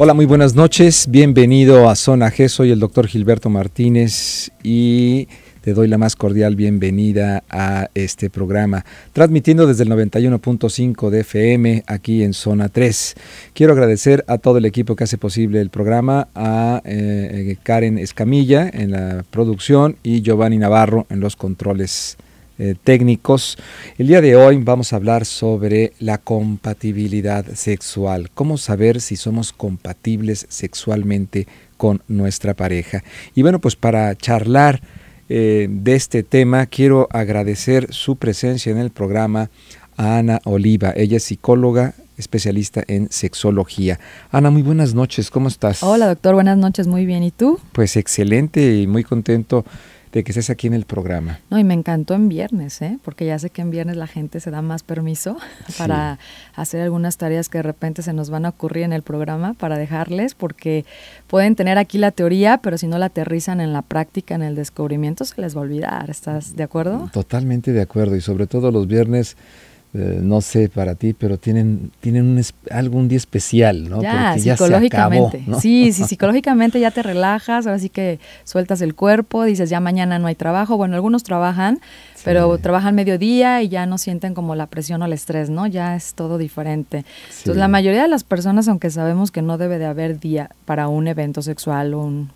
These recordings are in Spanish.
Hola, muy buenas noches. Bienvenido a Zona G. Soy el doctor Gilberto Martínez y te doy la más cordial bienvenida a este programa, transmitiendo desde el 91.5 de FM aquí en Zona 3. Quiero agradecer a todo el equipo que hace posible el programa, a eh, Karen Escamilla en la producción y Giovanni Navarro en los controles eh, técnicos. El día de hoy vamos a hablar sobre la compatibilidad sexual, cómo saber si somos compatibles sexualmente con nuestra pareja. Y bueno, pues para charlar eh, de este tema, quiero agradecer su presencia en el programa a Ana Oliva. Ella es psicóloga, especialista en sexología. Ana, muy buenas noches, ¿cómo estás? Hola doctor, buenas noches, muy bien. ¿Y tú? Pues excelente y muy contento de que estés aquí en el programa. No, y me encantó en viernes, ¿eh? porque ya sé que en viernes la gente se da más permiso para hacer algunas tareas que de repente se nos van a ocurrir en el programa para dejarles, porque pueden tener aquí la teoría, pero si no la aterrizan en la práctica, en el descubrimiento, se les va a olvidar. ¿Estás de acuerdo? Totalmente de acuerdo, y sobre todo los viernes eh, no sé para ti, pero tienen, tienen un, día especial, ¿no? Porque psicológicamente. Ya se acabó, Sí, sí, psicológicamente ya te relajas, ahora sí que sueltas el cuerpo, dices ya mañana no hay trabajo. Bueno, algunos trabajan, pero trabajan mediodía y ya no sienten como la presión o el estrés, ¿no? Ya es todo diferente. Entonces, la mayoría de las personas, aunque sabemos que no debe de haber día para un evento sexual o un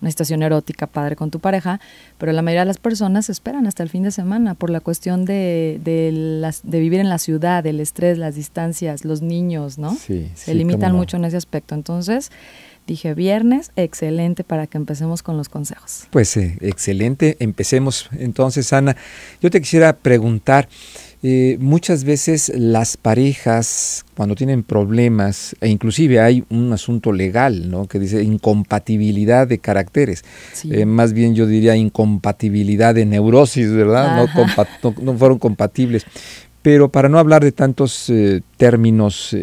una situación erótica padre con tu pareja, pero la mayoría de las personas esperan hasta el fin de semana por la cuestión de, vivir en la ciudad, el estrés, las distancias, los niños, ¿no? Sí, Se limitan mucho en ese aspecto. Entonces, dije viernes, excelente para que empecemos con los consejos. Pues eh, excelente, empecemos entonces, Ana. Yo te quisiera preguntar, eh, muchas veces las parejas cuando tienen problemas, e inclusive hay un asunto legal, ¿no? Que dice incompatibilidad de caracteres. Eh, más bien yo diría incompatibilidad de neurosis, ¿verdad? No, fueron compatibles. Pero para no hablar de tantos eh, términos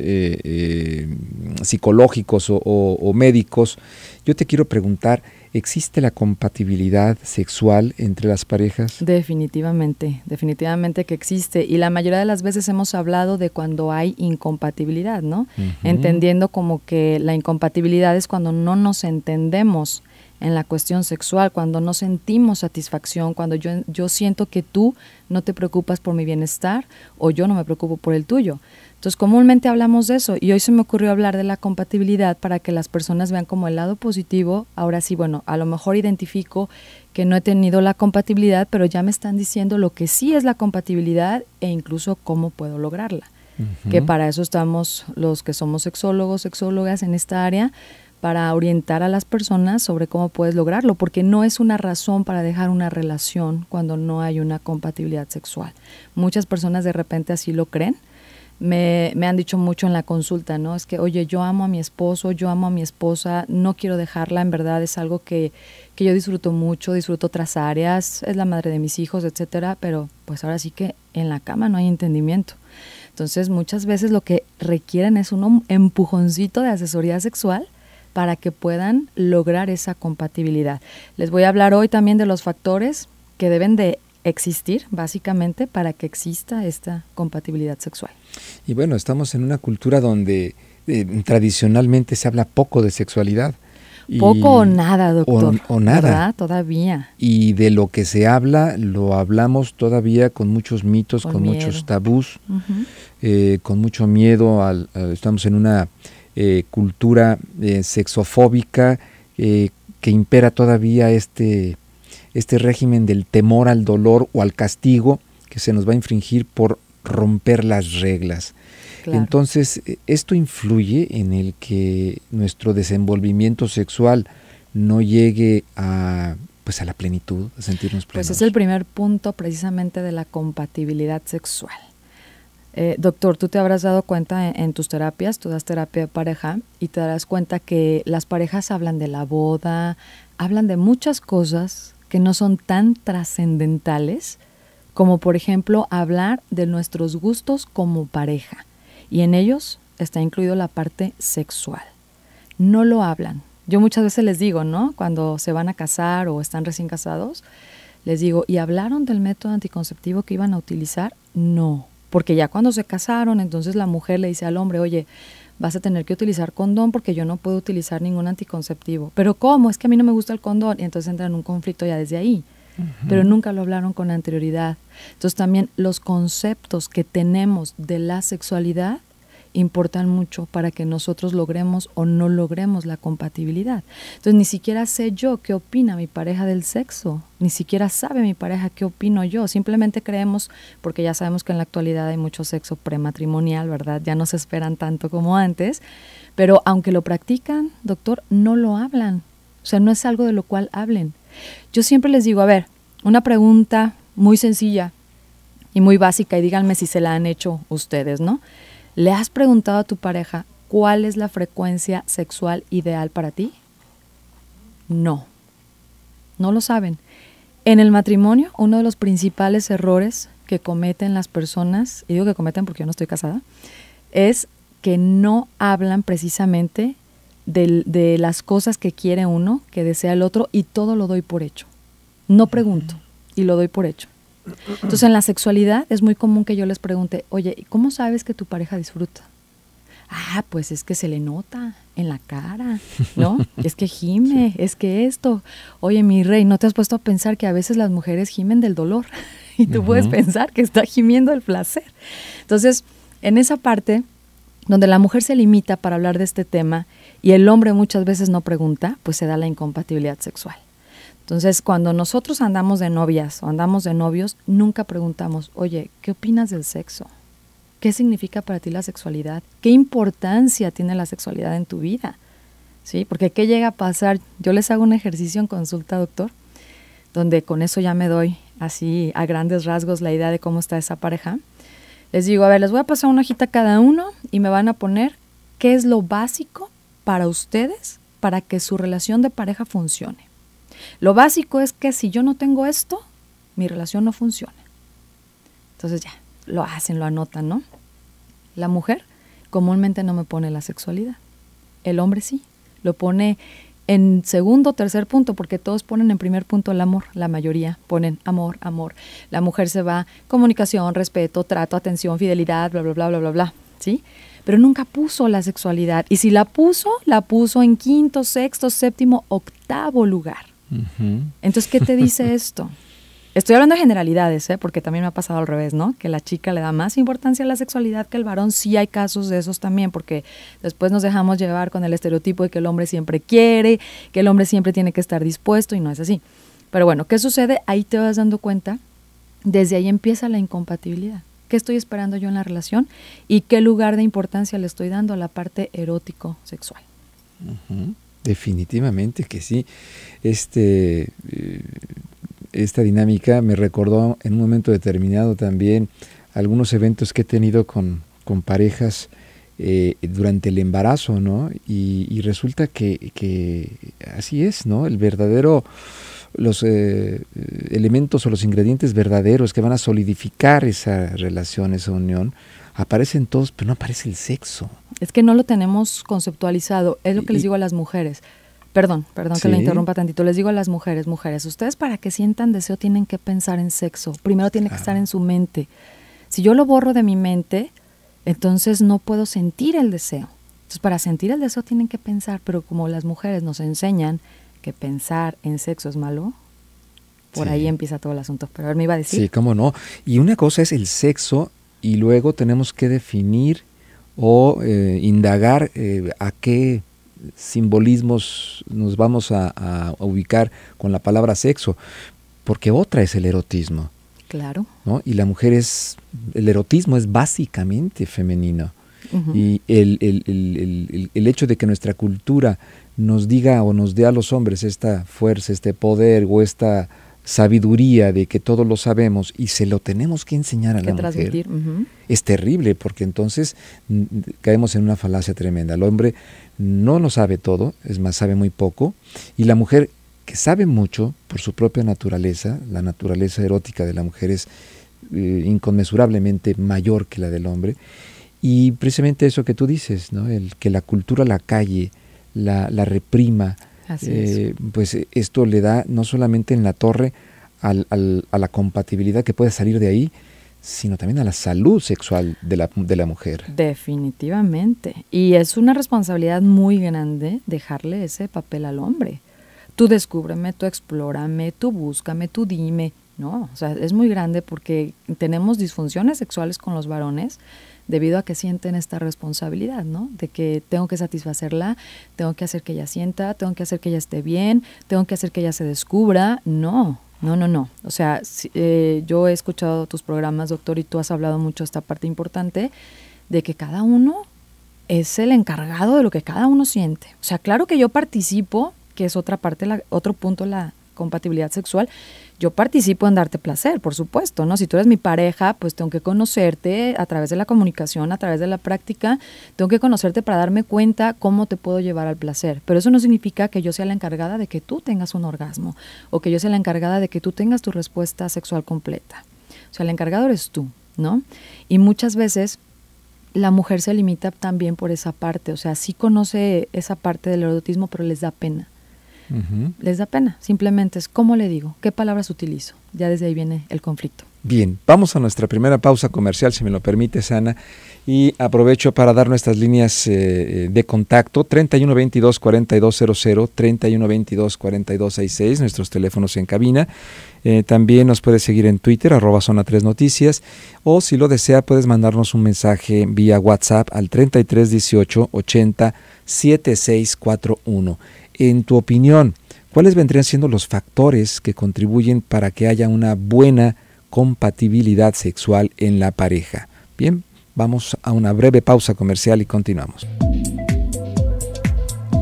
psicológicos o médicos, yo te quiero preguntar, ¿Existe la compatibilidad sexual entre las parejas? Definitivamente, definitivamente que existe. Y la mayoría de las veces hemos hablado de cuando hay incompatibilidad, ¿no? Entendiendo como que la incompatibilidad es cuando no nos entendemos en la cuestión sexual, cuando no sentimos satisfacción, cuando yo, yo siento que tú no te preocupas por mi bienestar o yo no me preocupo por el tuyo. Entonces, comúnmente hablamos de eso y hoy se me ocurrió hablar de la compatibilidad para que las personas vean como el lado positivo. Ahora sí, bueno, a lo mejor identifico que no he tenido la compatibilidad, pero ya me están diciendo lo que sí es la compatibilidad e incluso cómo puedo lograrla. Que para eso estamos los que somos sexólogos, sexólogas en esta área, para orientar a las personas sobre cómo puedes lograrlo, porque no es una razón para dejar una relación cuando no hay una compatibilidad sexual. Muchas personas de repente así lo creen me, han dicho mucho en la consulta, ¿no? Es que, oye, yo amo a mi esposo, yo amo a mi esposa, no quiero dejarla, en verdad es algo que, que yo disfruto mucho, disfruto otras áreas, es la madre de mis hijos, etcétera, pero pues ahora sí que en la cama no hay entendimiento. Entonces, muchas veces lo que requieren es un empujoncito de asesoría sexual para que puedan lograr esa compatibilidad. Les voy a hablar hoy también de los factores que deben de existir, básicamente, para que exista esta compatibilidad sexual. Y bueno, estamos en una cultura donde eh, tradicionalmente se habla poco de sexualidad. poco o nada, doctor. O, nada. Todavía. Y de lo que se habla, lo hablamos todavía con muchos mitos, con, muchos tabús, eh, con mucho miedo. Al, estamos en una eh, cultura sexofóbica que impera todavía este este régimen del temor al dolor o al castigo que se nos va a infringir por romper las reglas. Entonces, eh, esto influye en el que nuestro desenvolvimiento sexual no llegue a pues a la plenitud, a sentirnos plenos. Pues es el primer punto precisamente de la compatibilidad sexual. Eh, doctor, tú te habrás dado cuenta en, en, tus terapias, tú das terapia de pareja y te darás cuenta que las parejas hablan de la boda, hablan de muchas cosas que no son tan trascendentales, como por ejemplo hablar de nuestros gustos como pareja, y en ellos está incluido la parte sexual. No lo hablan. Yo muchas veces les digo, ¿no? Cuando se van a casar o están recién casados, les digo, ¿y hablaron del método anticonceptivo que iban a utilizar? No, porque ya cuando se casaron, entonces la mujer le dice al hombre, oye, vas a tener que utilizar condón porque yo no puedo utilizar ningún anticonceptivo. Pero ¿cómo? Es que a mí no me gusta el condón. Y entonces entra en un conflicto ya desde ahí. Pero nunca lo hablaron con anterioridad. Entonces también los conceptos que tenemos de la sexualidad importan mucho para que nosotros logremos o no logremos la compatibilidad. Entonces ni siquiera sé yo qué opina mi pareja del sexo, ni siquiera sabe mi pareja qué opino yo, simplemente creemos, porque ya sabemos que en la actualidad hay mucho sexo prematrimonial, ¿verdad? Ya no se esperan tanto como antes, pero aunque lo practican, doctor, no lo hablan, o sea, no es algo de lo cual hablen. Yo siempre les digo, a ver, una pregunta muy sencilla y muy básica y díganme si se la han hecho ustedes, ¿no? ¿Le has preguntado a tu pareja cuál es la frecuencia sexual ideal para ti? No, no lo saben. En el matrimonio, uno de los principales errores que cometen las personas, y digo que cometen porque yo no estoy casada, es que no hablan precisamente de, de, las cosas que quiere uno, que desea el otro, y todo lo doy por hecho. No pregunto y lo doy por hecho. Entonces en la sexualidad es muy común que yo les pregunte, oye, ¿cómo sabes que tu pareja disfruta? Ah, pues es que se le nota en la cara, ¿no? es que gime, es que esto. Oye, mi rey, ¿no te has puesto a pensar que a veces las mujeres gimen del dolor? y tú puedes pensar que está gimiendo el placer. Entonces, en esa parte donde la mujer se limita para hablar de este tema y el hombre muchas veces no pregunta, pues se da la incompatibilidad sexual. Entonces, cuando nosotros andamos de novias o andamos de novios, nunca preguntamos, oye, ¿qué opinas del sexo? ¿Qué significa para ti la sexualidad? ¿Qué importancia tiene la sexualidad en tu vida? ¿Sí? Porque ¿qué llega a pasar? Yo les hago un ejercicio en consulta, doctor, donde con eso ya me doy así a grandes rasgos la idea de cómo está esa pareja. Les digo, a ver, les voy a pasar una hojita cada uno y me van a poner qué es lo básico para ustedes para que su relación de pareja funcione. Lo básico es que si yo no tengo esto, mi relación no funciona. Entonces ya, lo hacen, lo anotan, ¿no? La mujer comúnmente no me pone la sexualidad. El hombre sí, lo pone en segundo tercer punto, porque todos ponen en primer punto el amor, la mayoría ponen amor, amor. La mujer se va, comunicación, respeto, trato, atención, fidelidad, bla, bla, bla, bla, bla, bla, ¿sí? Pero nunca puso la sexualidad. Y si la puso, la puso en quinto, sexto, séptimo, octavo lugar. Entonces, ¿qué te dice esto? Estoy hablando de generalidades, ¿eh? porque también me ha pasado al revés, ¿no? Que la chica le da más importancia a la sexualidad que el varón. Sí hay casos de esos también, porque después nos dejamos llevar con el estereotipo de que el hombre siempre quiere, que el hombre siempre tiene que estar dispuesto y no es así. Pero bueno, ¿qué sucede? Ahí te vas dando cuenta, desde ahí empieza la incompatibilidad. ¿Qué estoy esperando yo en la relación? ¿Y qué lugar de importancia le estoy dando a la parte erótico-sexual? Definitivamente que sí. Este, eh, esta dinámica me recordó en un momento determinado también algunos eventos que he tenido con, parejas eh, durante el embarazo, ¿no? Y, resulta que, que, así es, ¿no? El verdadero, los eh, elementos o los ingredientes verdaderos que van a solidificar esa relación, esa unión, aparecen todos, pero no aparece el sexo. Es que no lo tenemos conceptualizado, es lo que les digo a las mujeres. Perdón, perdón que le interrumpa tantito. Les digo a las mujeres, mujeres, ustedes para que sientan deseo tienen que pensar en sexo. Primero tiene que estar en su mente. Si yo lo borro de mi mente, entonces no puedo sentir el deseo. Entonces para sentir el deseo tienen que pensar, pero como las mujeres nos enseñan que pensar en sexo es malo, por ahí empieza todo el asunto. Pero a ver, me iba a decir. Sí, cómo no. Y una cosa es el sexo y luego tenemos que definir o eh, indagar eh, a qué simbolismos nos vamos a, ubicar con la palabra sexo, porque otra es el erotismo. Claro. ¿no? Y la mujer es, el erotismo es básicamente femenino. Y el, el, el, el, hecho de que nuestra cultura nos diga o nos dé a los hombres esta fuerza, este poder o esta sabiduría de que todo lo sabemos y se lo tenemos que enseñar a la mujer, es terrible porque entonces caemos en una falacia tremenda. El hombre no lo sabe todo, es más, sabe muy poco, y la mujer que sabe mucho por su propia naturaleza, la naturaleza erótica de la mujer es eh, inconmensurablemente mayor que la del hombre, y precisamente eso que tú dices, ¿no? el que la cultura la calle, la reprima, eh, pues eh, esto le da no solamente en la torre a la compatibilidad que puede salir de ahí, sino también a la salud sexual de la, de la mujer. Definitivamente. Y es una responsabilidad muy grande dejarle ese papel al hombre. Tú descúbreme, tú explórame, tú búscame, tú dime. No, o sea, es muy grande porque tenemos disfunciones sexuales con los varones debido a que sienten esta responsabilidad, ¿no? De que tengo que satisfacerla, tengo que hacer que ella sienta, tengo que hacer que ella esté bien, tengo que hacer que ella se descubra. No, no, no, no. O sea, eh, yo he escuchado tus programas, doctor, y tú has hablado mucho esta parte importante de que cada uno es el encargado de lo que cada uno siente. O sea, claro que yo participo, que es otra parte, la, otro punto la, compatibilidad sexual, yo participo en darte placer, por supuesto, ¿no? Si tú eres mi pareja, pues tengo que conocerte a través de la comunicación, a través de la práctica, tengo que conocerte para darme cuenta cómo te puedo llevar al placer. Pero eso no significa que yo sea la encargada de que tú tengas un orgasmo o que yo sea la encargada de que tú tengas tu respuesta sexual completa. O sea, el encargado eres tú, ¿no? Y muchas veces la mujer se limita también por esa parte, o sea, sí conoce esa parte del erotismo, pero les da pena les da pena. Simplemente es cómo le digo, qué palabras utilizo. Ya desde ahí viene el conflicto. Bien, vamos a nuestra primera pausa comercial, si me lo permite, Ana. Y aprovecho para dar nuestras líneas eh, eh, de contacto, 3122-4200, 3122-4266, nuestros teléfonos en cabina. Eh, también nos puedes seguir en Twitter, arroba zona 3 noticias, o si lo desea puedes mandarnos un mensaje vía WhatsApp al 3318 80 7641. En tu opinión, ¿cuáles vendrían siendo los factores que contribuyen para que haya una buena compatibilidad sexual en la pareja? Bien, vamos a una breve pausa comercial y continuamos.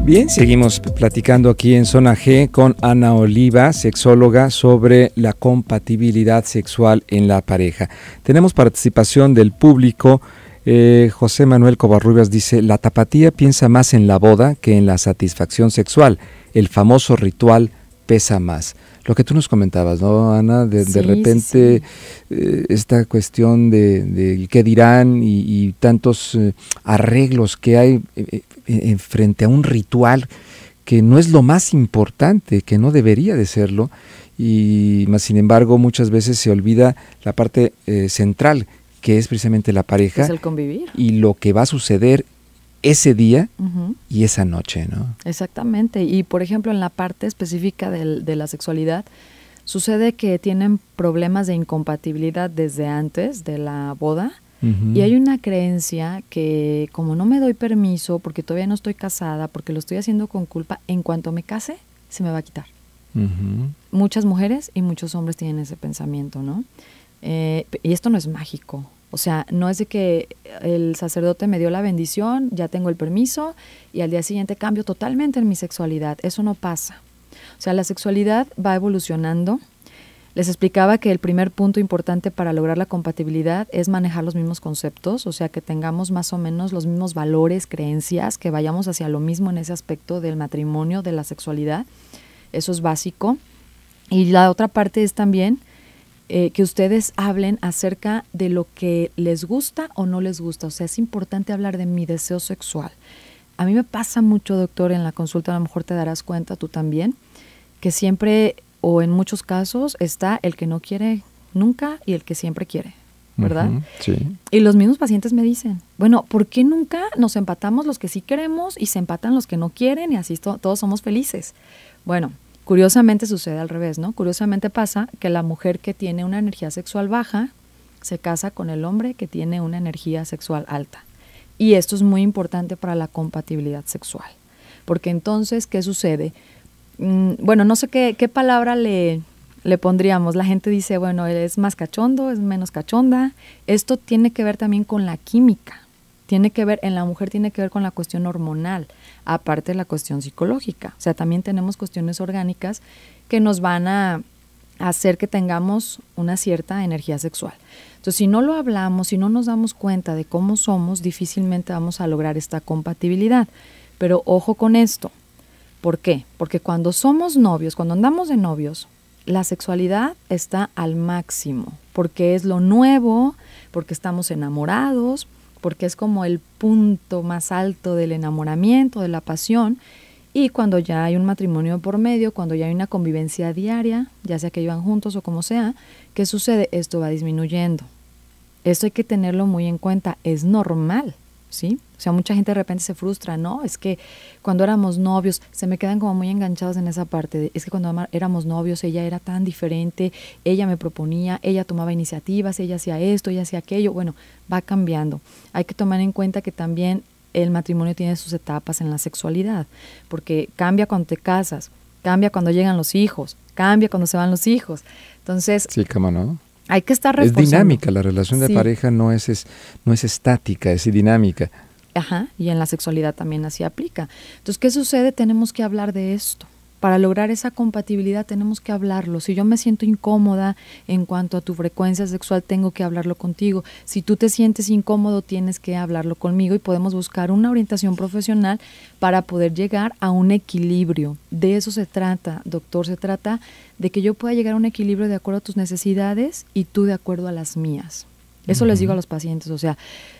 Bien, seguimos platicando aquí en Zona G con Ana Oliva, sexóloga, sobre la compatibilidad sexual en la pareja. Tenemos participación del público eh, José Manuel Covarrubias dice, la tapatía piensa más en la boda que en la satisfacción sexual. El famoso ritual pesa más. Lo que tú nos comentabas, ¿no, Ana? De, repente eh, esta cuestión de, qué dirán y, tantos eh, arreglos que hay frente a un ritual que no es lo más importante, que no debería de serlo, y más sin embargo muchas veces se olvida la parte central, que es precisamente la pareja. convivir. Y lo que va a suceder ese día y esa noche, ¿no? Exactamente. Y por ejemplo, en la parte específica de la sexualidad, sucede que tienen problemas de incompatibilidad desde antes de la boda. Y hay una creencia que como no me doy permiso, porque todavía no estoy casada, porque lo estoy haciendo con culpa, en cuanto me case, se me va a quitar. Muchas mujeres y muchos hombres tienen ese pensamiento, ¿no? Eh, y esto no es mágico, o sea, no es de que eh, el sacerdote me dio la bendición, ya tengo el permiso y al día siguiente cambio totalmente en mi sexualidad. Eso no pasa. O sea, la sexualidad va evolucionando. Les explicaba que el primer punto importante para lograr la compatibilidad es manejar los mismos conceptos, o sea, que tengamos más o menos los mismos valores, creencias, que vayamos hacia lo mismo en ese aspecto del matrimonio, de la sexualidad. Eso es básico. Y la otra parte es también eh, que ustedes hablen acerca de lo que les gusta o no les gusta. O sea, es importante hablar de mi deseo sexual. A mí me pasa mucho, doctor, en la consulta, a lo mejor te darás cuenta tú también, que siempre o en muchos casos está el que no quiere nunca y el que siempre quiere, ¿verdad? sí. Y los mismos pacientes me dicen, bueno, ¿por qué nunca nos empatamos los que sí queremos y se empatan los que no quieren y así todos somos felices? Bueno, Curiosamente sucede al revés, ¿no? Curiosamente pasa que la mujer que tiene una energía sexual baja se casa con el hombre que tiene una energía sexual alta. Y esto es muy importante para la compatibilidad sexual. Porque entonces, ¿qué sucede? Mm, bueno, no sé qué, palabra le, le pondríamos. La gente dice, bueno, es más cachondo, es menos cachonda. Esto tiene que ver también con la química. Tiene que ver, en la mujer tiene que ver con la cuestión hormonal aparte de la cuestión psicológica. O sea, también tenemos cuestiones orgánicas que nos van a hacer que tengamos una cierta energía sexual. Entonces, si no lo hablamos, si no nos damos cuenta de cómo somos, difícilmente vamos a lograr esta compatibilidad. Pero ojo con esto. ¿Por qué? Porque cuando somos novios, cuando andamos de novios, la sexualidad está al máximo, porque es lo nuevo, porque estamos enamorados, porque es como el punto más alto del enamoramiento, de la pasión. Y cuando ya hay un matrimonio por medio, cuando ya hay una convivencia diaria, ya sea que iban juntos o como sea, ¿qué sucede? Esto va disminuyendo. Esto hay que tenerlo muy en cuenta, es normal. O sea, mucha gente de repente se frustra, ¿no? Es que cuando éramos novios, se me quedan como muy enganchados en esa parte, es que cuando éramos novios ella era tan diferente, ella me proponía, ella tomaba iniciativas, ella hacía esto, ella hacía aquello, bueno, va cambiando. Hay que tomar en cuenta que también el matrimonio tiene sus etapas en la sexualidad, porque cambia cuando te casas, cambia cuando llegan los hijos, cambia cuando se van los hijos. Entonces, sí, cómo no. Hay que estar Es dinámica, la relación de pareja no es, es, no es estática, es dinámica. Ajá, y en la sexualidad también así aplica. Entonces, ¿qué sucede? Tenemos que hablar de esto para lograr esa compatibilidad tenemos que hablarlo. Si yo me siento incómoda en cuanto a tu frecuencia sexual, tengo que hablarlo contigo. Si tú te sientes incómodo, tienes que hablarlo conmigo y podemos buscar una orientación profesional para poder llegar a un equilibrio. De eso se trata, doctor. Se trata de que yo pueda llegar a un equilibrio de acuerdo a tus necesidades y tú de acuerdo a las mías. Eso les digo a los pacientes. O sea,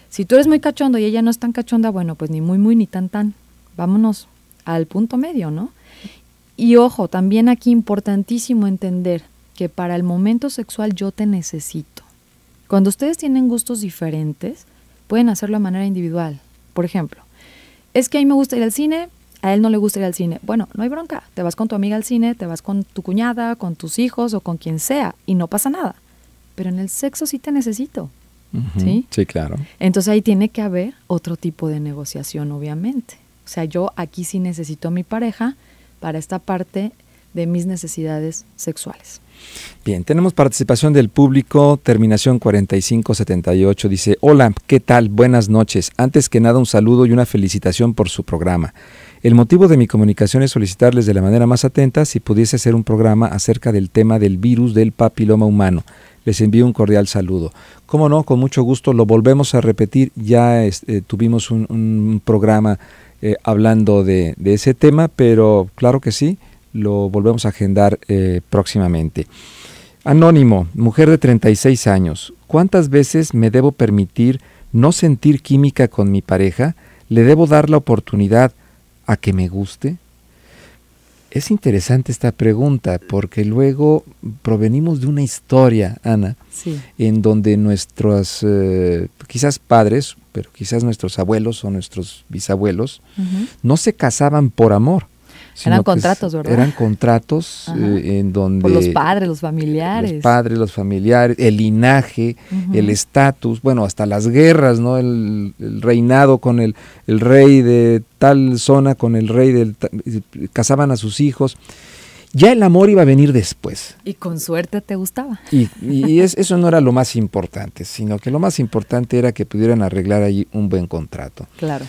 si tú eres muy cachondo y ella no es tan cachonda, bueno, pues ni muy, muy, ni tan, tan. Vámonos al punto medio, ¿no? Y ojo, también aquí importantísimo entender que para el momento sexual yo te necesito. Cuando ustedes tienen gustos diferentes, pueden hacerlo de manera individual. Por ejemplo, es que a mí me gusta ir al cine, a él no le gusta ir al cine. Bueno, no hay bronca, te vas con tu amiga al cine, te vas con tu cuñada, con tus hijos o con quien sea y no pasa nada. Pero en el sexo sí te necesito. ¿Sí? sí, claro. Entonces ahí tiene que haber otro tipo de negociación, obviamente. O sea, yo aquí sí necesito a mi pareja para esta parte de mis necesidades sexuales. Bien, tenemos participación del público, terminación 4578, dice, hola, ¿qué tal? Buenas noches. Antes que nada, un saludo y una felicitación por su programa. El motivo de mi comunicación es solicitarles de la manera más atenta si pudiese hacer un programa acerca del tema del virus del papiloma humano. Les envío un cordial saludo. Como no, con mucho gusto lo volvemos a repetir. Ya este, tuvimos un, un programa eh, hablando de, ese tema, pero claro que sí, lo volvemos a agendar eh, próximamente. Anónimo, mujer de 36 años, ¿cuántas veces me debo permitir no sentir química con mi pareja? ¿Le debo dar la oportunidad a que me guste? Es interesante esta pregunta porque luego provenimos de una historia, Ana, en donde nuestros, eh, quizás padres, pero quizás nuestros abuelos o nuestros bisabuelos, no se casaban por amor, eran pues, contratos, ¿verdad? Eran contratos eh, en donde... los padres, los familiares. Los padres, los familiares, el linaje, el estatus, bueno, hasta las guerras, ¿no? El, reinado con el, rey de tal zona, con el rey del... casaban a sus hijos. Ya el amor iba a venir después. Y con suerte te gustaba. Y, eso no era lo más importante, sino que lo más importante era que pudieran arreglar ahí un buen contrato. Claro.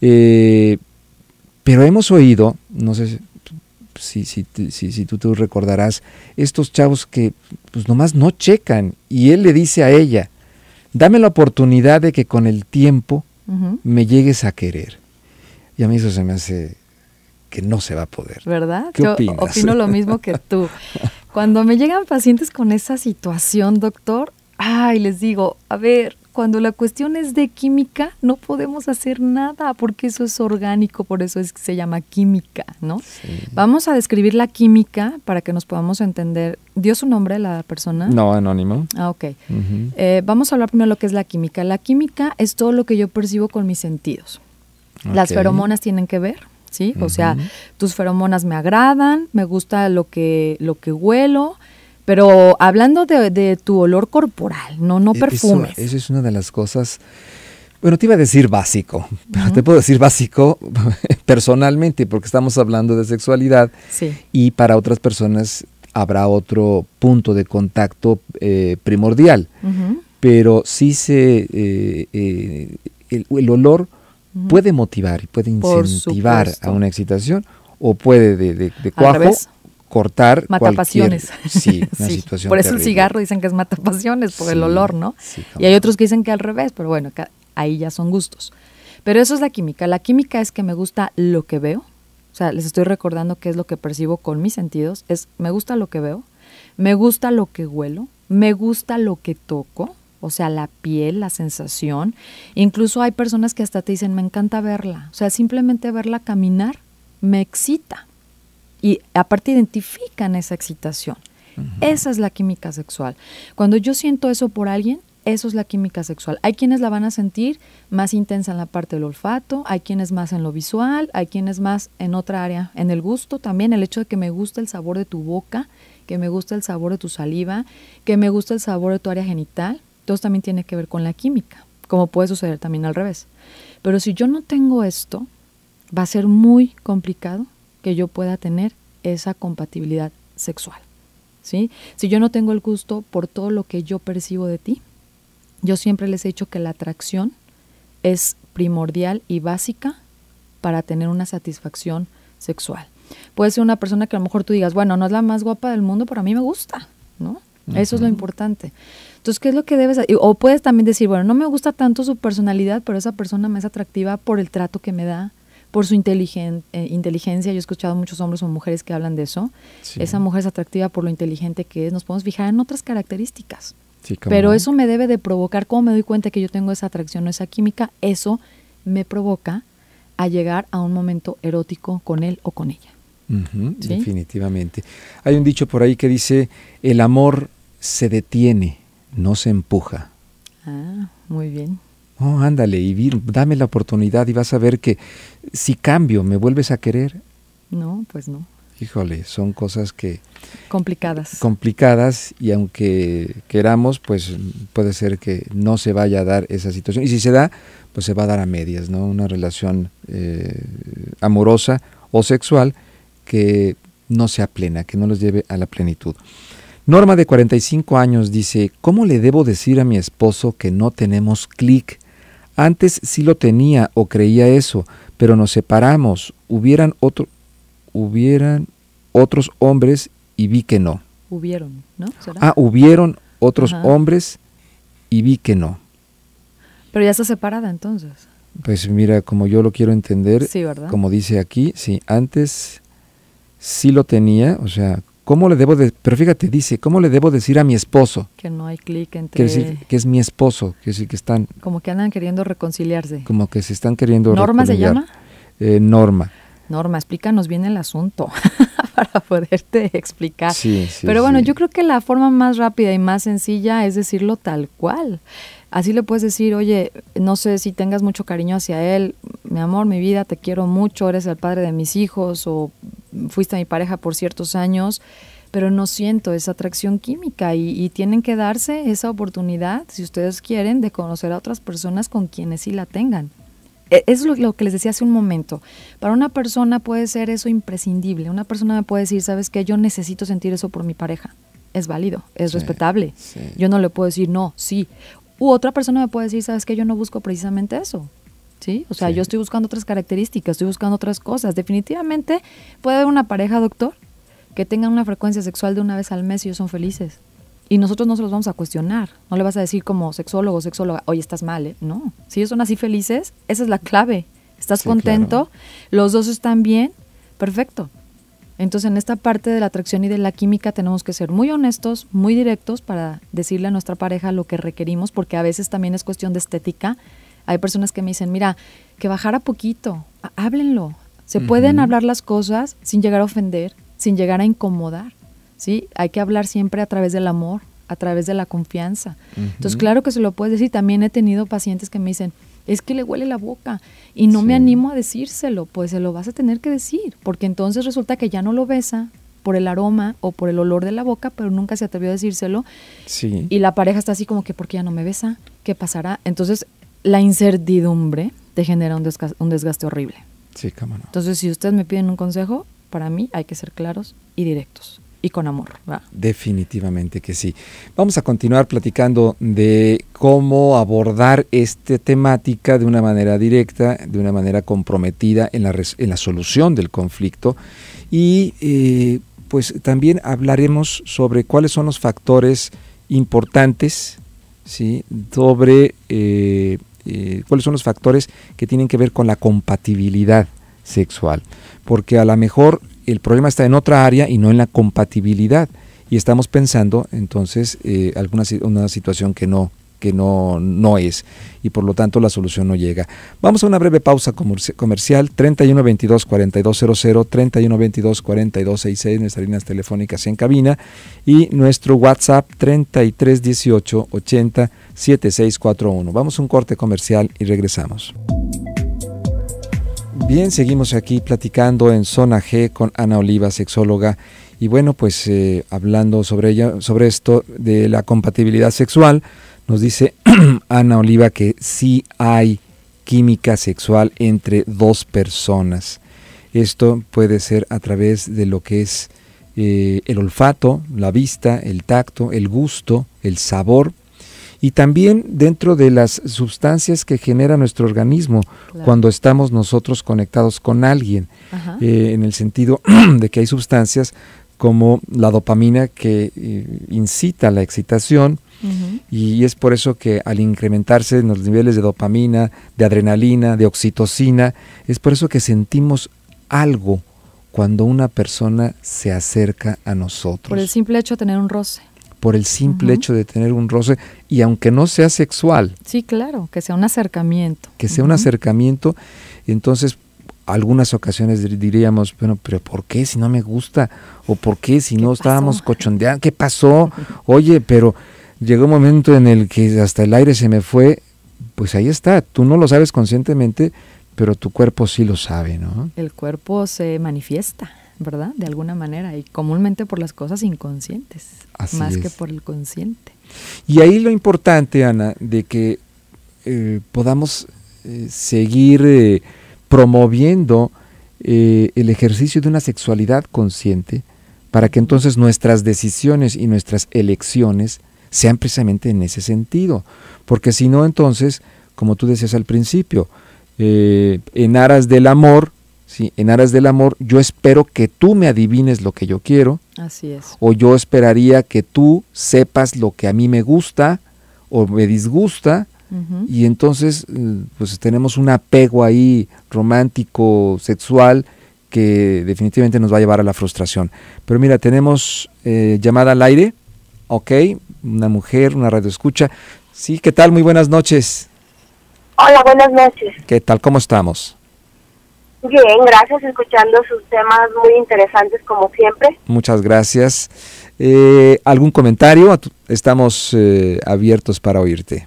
Eh, pero hemos oído, no sé si, si, si, si tú, te recordarás, estos chavos que pues nomás no checan y él le dice a ella, dame la oportunidad de que con el tiempo me llegues a querer. Y a mí eso se me hace que no se va a poder. ¿Verdad? Yo opino lo mismo que tú. Cuando me llegan pacientes con esa situación, doctor, ay, les digo, a ver, cuando la cuestión es de química, no podemos hacer nada porque eso es orgánico, por eso es que se llama química, ¿no? Vamos a describir la química para que nos podamos entender. ¿Dio su nombre la persona? No, anónimo. Ah, ok. Eh, vamos a hablar primero de lo que es la química. La química es todo lo que yo percibo con mis sentidos. Las feromonas tienen que ver, ¿sí? O sea, tus feromonas me agradan, me gusta lo que, lo que huelo, pero hablando de, tu olor corporal, no, no e-, perfumes. Eso, es una de las cosas. Bueno, te iba a decir básico, pero te puedo decir básico personalmente, porque estamos hablando de sexualidad y para otras personas habrá otro punto de contacto eh, primordial. Pero sí se. Eh, eh, el, olor puede motivar y puede incentivar a una excitación o puede de, de, de cuajo cortar. Matapasiones. Sí, Por eso el cigarro dicen que es matapasiones, por el olor, ¿no? y hay otros que dicen que al revés, pero bueno, ahí ya son gustos. Pero eso es la química. La química es que me gusta lo que veo. O sea, les estoy recordando qué es lo que percibo con mis sentidos. Es me gusta lo que veo, me gusta lo que huelo, me gusta lo que toco. O sea, la piel, la sensación. Incluso hay personas que hasta te dicen, me encanta verla. O sea, simplemente verla caminar me excita y aparte identifican esa excitación. Esa es la química sexual. Cuando yo siento eso por alguien, eso es la química sexual. Hay quienes la van a sentir más intensa en la parte del olfato, hay quienes más en lo visual, hay quienes más en otra área, en el gusto también, el hecho de que me gusta el sabor de tu boca, que me gusta el sabor de tu saliva, que me gusta el sabor de tu área genital, todo también tiene que ver con la química, como puede suceder también al revés. Pero si yo no tengo esto, va a ser muy complicado que yo pueda tener esa compatibilidad sexual. ¿sí? Si yo no tengo el gusto por todo lo que yo percibo de ti, yo siempre les he dicho que la atracción es primordial y básica para tener una satisfacción sexual. Puede ser una persona que a lo mejor tú digas, bueno, no es la más guapa del mundo, pero a mí me gusta, ¿no? Eso es lo importante. Entonces, ¿qué es lo que debes O puedes también decir, bueno, no me gusta tanto su personalidad, pero esa persona me es atractiva por el trato que me da, por su eh, inteligencia. Yo he escuchado muchos hombres o mujeres que hablan de eso. Esa mujer es atractiva por lo inteligente que es. Nos podemos fijar en otras características. pero eso me debe de provocar, cómo me doy cuenta que yo tengo esa atracción o esa química, eso me provoca a llegar a un momento erótico con él o con ella. Definitivamente. Hay un dicho por ahí que dice, el amor se detiene, no se empuja. Ah, muy bien. Oh, ándale, y dame la oportunidad y vas a ver que si cambio, ¿me vuelves a querer? No, pues no. Híjole, son cosas que... Complicadas. Complicadas y aunque queramos, pues puede ser que no se vaya a dar esa situación. Y si se da, pues se va a dar a medias, ¿no? Una relación eh, amorosa o sexual que no sea plena, que no los lleve a la plenitud. Norma de 45 años dice, ¿cómo le debo decir a mi esposo que no tenemos clic? Antes sí lo tenía o creía eso, pero nos separamos. Hubieran otro, hubieran otros hombres y vi que no. Hubieron, ¿no? Ah, hubieron otros hombres y vi que no. Pero ya está separada entonces. Pues mira, como yo lo quiero entender, como dice aquí, sí, antes sí lo tenía, o sea, ¿Cómo le debo pero fíjate, dice, ¿cómo le debo decir a mi esposo? Que no hay clic entre... que es mi esposo, que sí que están... Como que andan queriendo reconciliarse. Como que se están queriendo ¿Norma se llama? Eh, norma. Norma, explícanos bien el asunto para poderte explicar. Sí, sí, Pero bueno, yo creo que la forma más rápida y más sencilla es decirlo tal cual. Así le puedes decir, oye, no sé si tengas mucho cariño hacia él, mi amor, mi vida, te quiero mucho, eres el padre de mis hijos o fuiste mi pareja por ciertos años, pero no siento esa atracción química y, tienen que darse esa oportunidad, si ustedes quieren, de conocer a otras personas con quienes sí la tengan. E, es lo, que les decía hace un momento. Para una persona puede ser eso imprescindible. Una persona me puede decir, ¿sabes qué? Yo necesito sentir eso por mi pareja. Es válido, es respetable. Yo no le puedo decir no, sí. O otra persona me puede decir, sabes que yo no busco precisamente eso. ¿Sí? O sea, yo estoy buscando otras características, estoy buscando otras cosas. Definitivamente puede haber una pareja, doctor, que tengan una frecuencia sexual de una vez al mes y ellos son felices. Y nosotros no se los vamos a cuestionar. No le vas a decir como sexólogo, sexóloga, oye, estás mal. ¿eh? No. Si ellos son así felices, esa es la clave. Estás contento, los dos están bien, perfecto. Entonces, en esta parte de la atracción y de la química tenemos que ser muy honestos, muy directos para decirle a nuestra pareja lo que requerimos, porque a veces también es cuestión de estética. Hay personas que me dicen, mira, que bajara poquito, háblenlo. Se pueden hablar las cosas sin llegar a ofender, sin llegar a incomodar, ¿sí? Hay que hablar siempre a través del amor, a través de la confianza. Entonces, claro que se lo puedes decir. También he tenido pacientes que me dicen, es que le huele la boca y no me animo a decírselo, pues se lo vas a tener que decir, porque entonces resulta que ya no lo besa por el aroma o por el olor de la boca, pero nunca se atrevió a decírselo. Y la pareja está así como que, ¿por qué ya no me besa? ¿Qué pasará? Entonces, la incertidumbre te genera un, desgaste, horrible. Entonces, si ustedes me piden un consejo, para mí hay que ser claros y directos y con amor. Definitivamente que sí. Vamos a continuar platicando de cómo abordar esta temática de una manera directa, de una manera comprometida en la, en la solución del conflicto y eh, pues también hablaremos sobre cuáles son los factores importantes, ¿sí? sobre eh, eh, cuáles son los factores que tienen que ver con la compatibilidad sexual, porque a lo mejor el problema está en otra área y no en la compatibilidad. Y estamos pensando entonces eh, alguna una situación que no que no, no es y por lo tanto la solución no llega. Vamos a una breve pausa comercial 3122 4200 3122 4266 nuestras líneas telefónicas en cabina y nuestro WhatsApp 3318 80 Vamos a un corte comercial y regresamos. Bien, seguimos aquí platicando en Zona G con Ana Oliva, sexóloga, y bueno, pues eh, hablando sobre ella, sobre esto de la compatibilidad sexual, nos dice Ana Oliva que sí hay química sexual entre dos personas. Esto puede ser a través de lo que es eh, el olfato, la vista, el tacto, el gusto, el sabor, y también dentro de las sustancias que genera nuestro organismo cuando estamos nosotros conectados con alguien, eh, en el sentido de que hay sustancias como la dopamina que eh, incita la excitación y es por eso que al incrementarse los niveles de dopamina, de adrenalina, de oxitocina, es por eso que sentimos algo cuando una persona se acerca a nosotros. Por el simple hecho de tener un roce por el simple hecho de tener un roce y aunque no sea sexual. Sí, claro, que sea un acercamiento. Que sea un acercamiento, entonces algunas ocasiones diríamos, bueno, pero ¿por qué si no me gusta? ¿O por qué si no estábamos cochondeando? ¿Qué pasó? Oye, pero llegó un momento en el que hasta el aire se me fue, pues ahí está, tú no lo sabes conscientemente, pero tu cuerpo sí lo sabe, ¿no? El cuerpo se manifiesta. ¿verdad? De alguna manera, y comúnmente por las cosas inconscientes, más que por el consciente. Y ahí lo importante, Ana, de que eh, podamos eh, seguir eh, promoviendo el ejercicio de una sexualidad consciente para que entonces nuestras decisiones y nuestras elecciones sean precisamente en ese sentido. Porque si no, entonces, como tú decías al principio, en aras del amor, en aras del amor, yo espero que tú me adivines lo que yo quiero. Así es. O yo esperaría que tú sepas lo que a mí me gusta o me disgusta. Y entonces, pues tenemos un apego ahí romántico, sexual, que definitivamente nos va a llevar a la frustración. Pero mira, tenemos eh, llamada al aire, ok, una mujer, una radio escucha. Sí, ¿qué tal? Muy buenas noches. Hola, buenas noches. ¿Qué tal? ¿Cómo estamos? Bien, gracias, escuchando sus temas muy interesantes como siempre. Muchas gracias. Eh, ¿Algún comentario? Estamos eh, abiertos para oírte.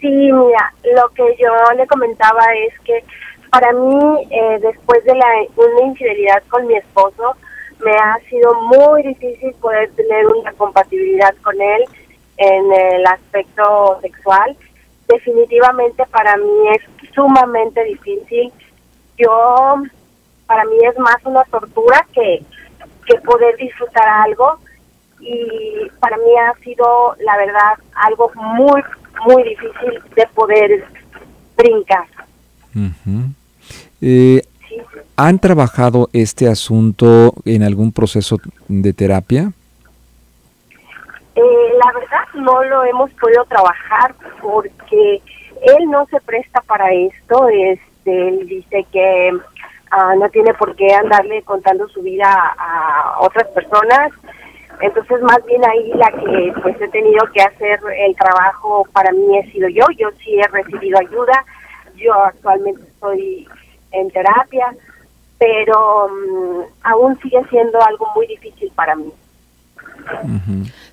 Sí, mira, lo que yo le comentaba es que para mí, eh, después de la, una infidelidad con mi esposo, me ha sido muy difícil poder tener una compatibilidad con él en el aspecto sexual. Definitivamente para mí es sumamente difícil yo, para mí es más una tortura que, poder disfrutar algo y para mí ha sido, la verdad, algo muy, muy difícil de poder brincar. Eh, ¿Han trabajado este asunto en algún proceso de terapia? Eh, la verdad no lo hemos podido trabajar porque él no se presta para esto, es... Este, él dice que ah, no tiene por qué andarle contando su vida a, otras personas. Entonces, más bien ahí la que pues he tenido que hacer el trabajo para mí he sido yo. Yo sí he recibido ayuda. Yo actualmente estoy en terapia, pero mm, aún sigue siendo algo muy difícil para mí.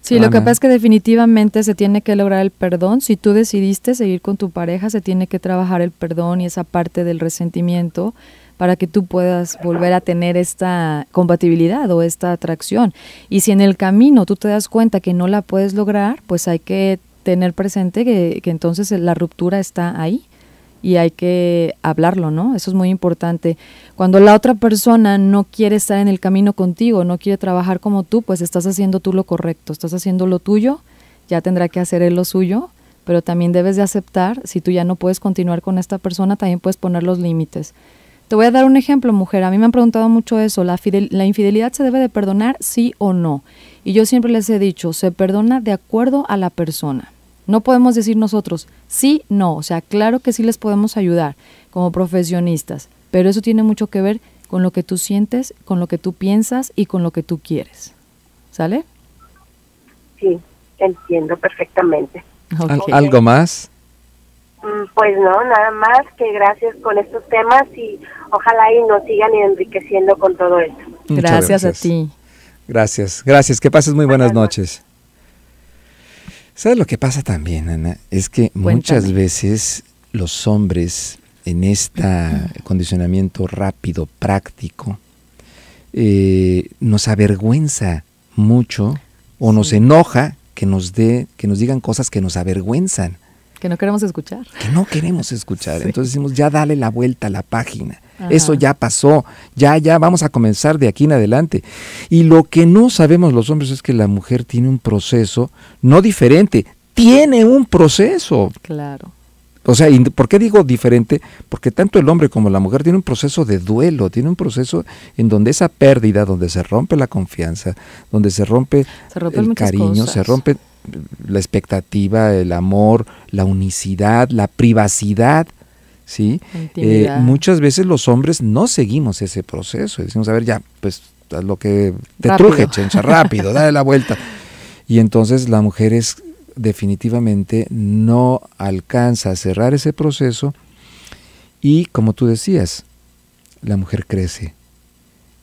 Sí, lo que pasa es que definitivamente se tiene que lograr el perdón. Si tú decidiste seguir con tu pareja, se tiene que trabajar el perdón y esa parte del resentimiento para que tú puedas volver a tener esta compatibilidad o esta atracción. Y si en el camino tú te das cuenta que no la puedes lograr, pues hay que tener presente que entonces la ruptura está ahí y hay que hablarlo, ¿no? Eso es muy importante. Cuando la otra persona no quiere estar en el camino contigo, no quiere trabajar como tú, pues estás haciendo tú lo correcto, estás haciendo lo tuyo, ya tendrá que hacer él lo suyo, pero también debes de aceptar, si tú ya no puedes continuar con esta persona, también puedes poner los límites. Te voy a dar un ejemplo, mujer. A mí me han preguntado mucho eso. ¿La, ¿La, infidelidad se debe de perdonar, sí o no? Y yo siempre les he dicho, se perdona de acuerdo a la persona. No podemos decir nosotros, sí, no, o sea, claro que sí les podemos ayudar como profesionistas, pero eso tiene mucho que ver con lo que tú sientes, con lo que tú piensas y con lo que tú quieres. ¿Sale? Sí, entiendo perfectamente. ¿Algo más? Mm, pues no, nada más que gracias con estos temas y ojalá y nos sigan enriqueciendo con todo esto. Gracias, a ti. Gracias, gracias. Que pases muy buenas, noches. ¿Sabes lo que pasa también, Ana? Es que muchas veces los hombres en este condicionamiento rápido, práctico, eh, nos avergüenza mucho o nos enoja que nos, dé que nos digan cosas que nos avergüenzan. Que no queremos escuchar. Que no queremos escuchar. Entonces decimos, ya dale la vuelta a la página. Eso ya pasó, ya, ya vamos a comenzar de aquí en adelante. Y lo que no sabemos los hombres es que la mujer tiene un proceso, no diferente, tiene un proceso. Claro. O sea, ¿por qué digo diferente? Porque tanto el hombre como la mujer tiene un proceso de duelo, tiene un proceso en donde esa pérdida, donde se rompe la confianza, donde se rompe el cariño, se rompe la expectativa, el amor, la unicidad, la privacidad. ¿sí? Eh, muchas veces los hombres no seguimos ese proceso. Decimos, a ver, ya, pues haz lo que te truje, chencha, rápido, dale la vuelta. Y entonces la mujer es, definitivamente no alcanza a cerrar ese proceso y como tú decías, la mujer crece.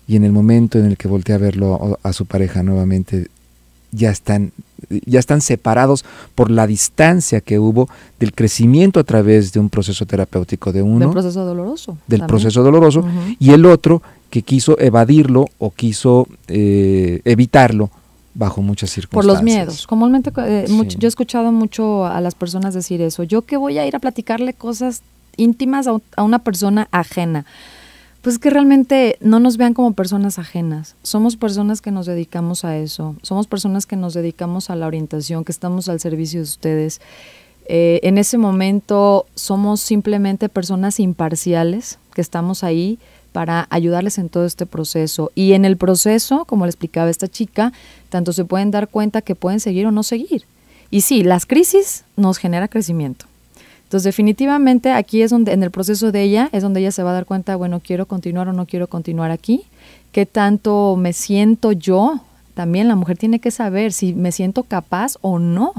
Y en el momento en el que voltea a verlo a su pareja nuevamente, ya están ya están separados por la distancia que hubo del crecimiento a través de un proceso terapéutico de uno. Del proceso doloroso. Del proceso doloroso. Y el otro que quiso evadirlo o quiso eh, evitarlo bajo muchas circunstancias. Por los miedos. Comúnmente eh, yo he escuchado mucho a las personas decir eso. Yo que voy a ir a platicarle cosas íntimas a una persona ajena. Pues que realmente no nos vean como personas ajenas. Somos personas que nos dedicamos a eso. Somos personas que nos dedicamos a la orientación, que estamos al servicio de ustedes. Eh, en ese momento somos simplemente personas imparciales que estamos ahí para ayudarles en todo este proceso. Y en el proceso, como le explicaba esta chica, tanto se pueden dar cuenta que pueden seguir o no seguir. Y sí, las crisis nos genera crecimiento. Entonces, definitivamente aquí es donde, en el proceso de ella, es donde ella se va a dar cuenta, bueno, quiero continuar o no quiero continuar aquí, qué tanto me siento yo. También la mujer tiene que saber si me siento capaz o no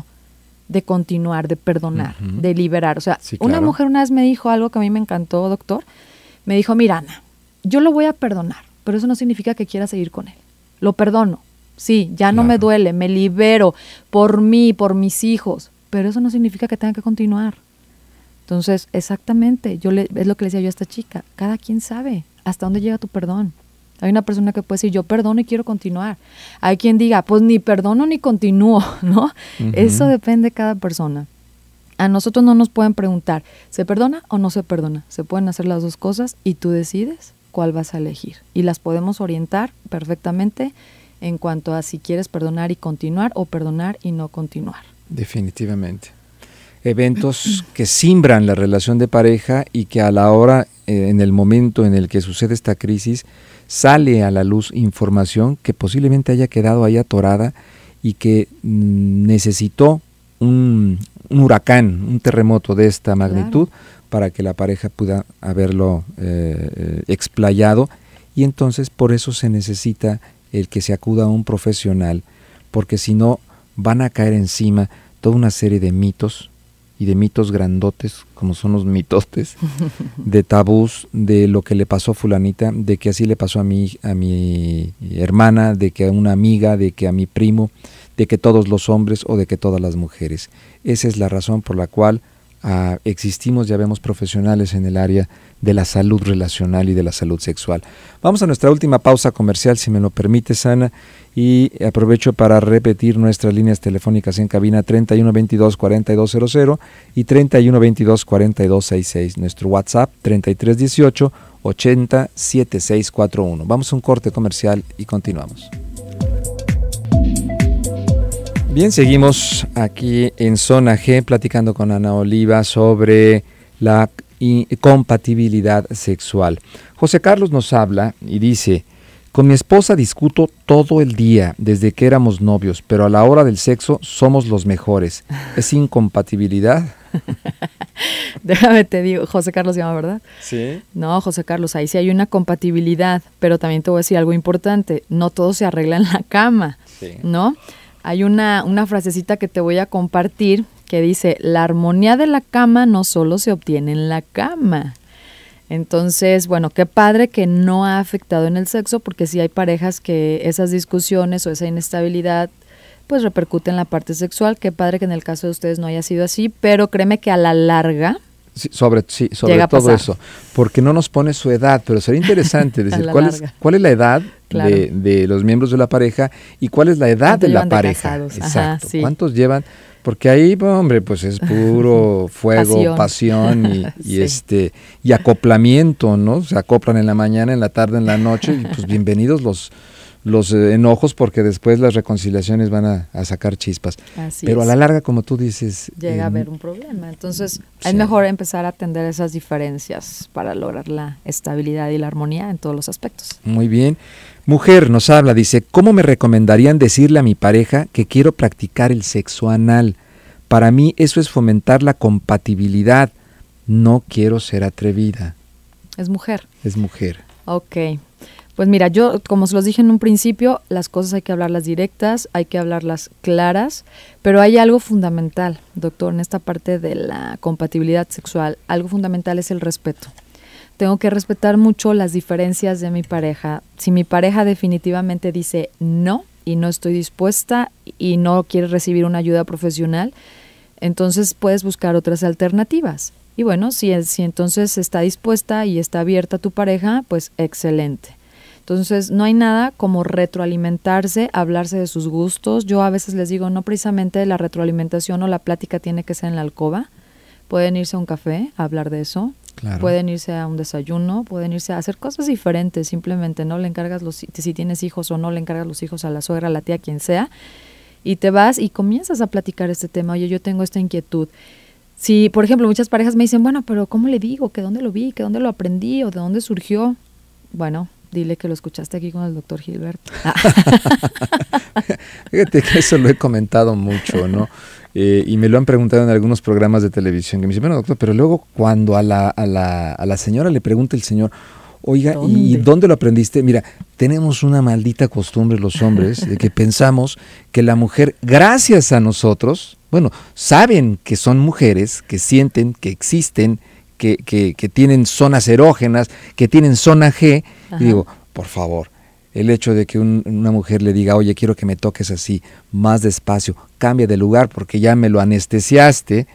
de continuar, de perdonar, de liberar. O sea, una mujer una vez me dijo algo que a mí me encantó, doctor. Me dijo, mira, Ana, yo lo voy a perdonar, pero eso no significa que quiera seguir con él. Lo perdono, sí, ya no me duele, me libero por mí, por mis hijos, pero eso no significa que tenga que continuar. Entonces, exactamente, yo le, es lo que le decía yo a esta chica, cada quien sabe hasta dónde llega tu perdón. Hay una persona que puede decir, yo perdono y quiero continuar. Hay quien diga, pues ni perdono ni continúo, ¿no? Eso depende de cada persona. A nosotros no nos pueden preguntar, ¿se perdona o no se perdona? Se pueden hacer las dos cosas y tú decides cuál vas a elegir. Y las podemos orientar perfectamente en cuanto a si quieres perdonar y continuar o perdonar y no continuar. Definitivamente eventos que simbran la relación de pareja y que a la hora, eh, en el momento en el que sucede esta crisis, sale a la luz información que posiblemente haya quedado ahí atorada y que mm, necesitó un, huracán, un terremoto de esta magnitud para que la pareja pueda haberlo eh, eh, explayado y entonces por eso se necesita el que se acuda a un profesional porque si no van a caer encima toda una serie de mitos, y de mitos grandotes, como son los mitotes, de tabús, de lo que le pasó a fulanita, de que así le pasó a mi, a mi hermana, de que a una amiga, de que a mi primo, de que todos los hombres o de que todas las mujeres. Esa es la razón por la cual existimos, ya vemos profesionales en el área de la salud relacional y de la salud sexual. Vamos a nuestra última pausa comercial, si me lo permite Sana, y aprovecho para repetir nuestras líneas telefónicas en cabina 3122-4200 y 3122-4266, nuestro WhatsApp 3318-807641. Vamos a un corte comercial y continuamos. Bien, seguimos aquí en Zona G platicando con Ana Oliva sobre la compatibilidad sexual. José Carlos nos habla y dice, con mi esposa discuto todo el día desde que éramos novios, pero a la hora del sexo somos los mejores. ¿Es incompatibilidad? Déjame te digo, José Carlos se llama, ¿verdad? Sí. No, José Carlos, ahí sí hay una compatibilidad, pero también te voy a decir algo importante, no todo se arregla en la cama, sí. ¿no? Hay una, frasecita que te voy a compartir que dice, la armonía de la cama no solo se obtiene en la cama. Entonces, bueno, qué padre que no ha afectado en el sexo, porque si sí hay parejas que esas discusiones o esa inestabilidad pues repercute en la parte sexual. Qué padre que en el caso de ustedes no haya sido así, pero créeme que a la larga sobre todo eso, porque no nos pone su edad, pero sería interesante decir cuál es, cuál es la edad de, de, los miembros de la pareja y cuál es la edad de la pareja. Exacto. ¿Cuántos llevan? Porque ahí, hombre, pues es puro fuego, pasión, y, este y acoplamiento, ¿no? Se acoplan en la mañana, en la tarde, en la noche, y pues bienvenidos los los eh, enojos porque después las reconciliaciones van a, sacar chispas. Pero a la larga, como tú dices... Llega a em, haber un problema. Entonces es mejor empezar a atender esas diferencias para lograr la estabilidad y la armonía en todos los aspectos. Muy bien. Mujer nos habla, dice, ¿cómo me recomendarían decirle a mi pareja que quiero practicar el sexo anal? Para mí eso es fomentar la compatibilidad. No quiero ser atrevida. Es mujer. Es mujer. Ok. Pues mira, yo, como se los dije en un principio, las cosas hay que hablarlas directas, hay que hablarlas claras, pero hay algo fundamental, doctor, en esta parte de la compatibilidad sexual, algo fundamental es el respeto. Tengo que respetar mucho las diferencias de mi pareja. Si mi pareja definitivamente dice no y no estoy dispuesta y no quiere recibir una ayuda profesional, entonces puedes buscar otras alternativas. Y bueno, si, si entonces está dispuesta y está abierta tu pareja, pues excelente. Entonces, no hay nada como retroalimentarse, hablarse de sus gustos. Yo a veces les digo, no precisamente la retroalimentación o la plática tiene que ser en la alcoba. Pueden irse a un café a hablar de eso. Pueden irse a un desayuno, pueden irse a hacer cosas diferentes, simplemente, ¿no? Le encargas los, si tienes hijos o no, le encargas los hijos a la suegra, a la tía, quien sea, y te vas y comienzas a platicar este tema. Oye, yo tengo esta inquietud. Si, por ejemplo, muchas parejas me dicen, bueno, pero ¿cómo le digo? ¿Que dónde lo vi? ¿Que dónde lo aprendí? ¿O de dónde surgió? Bueno, Dile que lo escuchaste aquí con el doctor Gilbert. Fíjate que eso lo he comentado mucho, ¿no? Eh, y me lo han preguntado en algunos programas de televisión, que me dicen, bueno, doctor, pero luego cuando a la, a la, señora le pregunta el señor, oiga, ¿y dónde lo aprendiste? Mira, tenemos una maldita costumbre los hombres de que pensamos que la mujer, gracias a nosotros, bueno, saben que son mujeres, que sienten, que existen, que, tienen zonas erógenas, que tienen zona G, y digo, por favor, el hecho de que una mujer le diga, oye, quiero que me toques así, más despacio, cambia de lugar porque ya me lo anestesiaste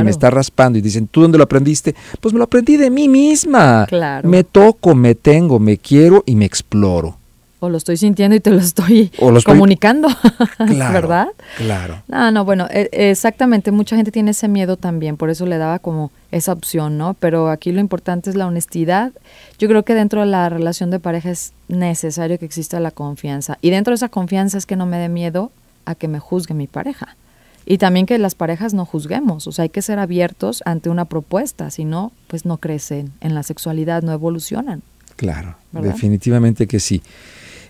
y me está raspando. Y dicen, ¿tú dónde lo aprendiste? Pues me lo aprendí de mí misma. Me toco, me tengo, me quiero y me exploro o lo estoy sintiendo y te lo estoy, comunicando, ¿verdad? Claro. No, no, bueno, e, exactamente, mucha gente tiene ese miedo también, por eso le daba como esa opción, ¿no? Pero aquí lo importante es la honestidad. Yo creo que dentro de la relación de pareja es necesario que exista la confianza. Y dentro de esa confianza es que no me dé miedo a que me juzgue mi pareja. Y también que las parejas no juzguemos, o sea, hay que ser abiertos ante una propuesta, si no, pues no crecen en la sexualidad, no evolucionan. Claro, definitivamente que sí.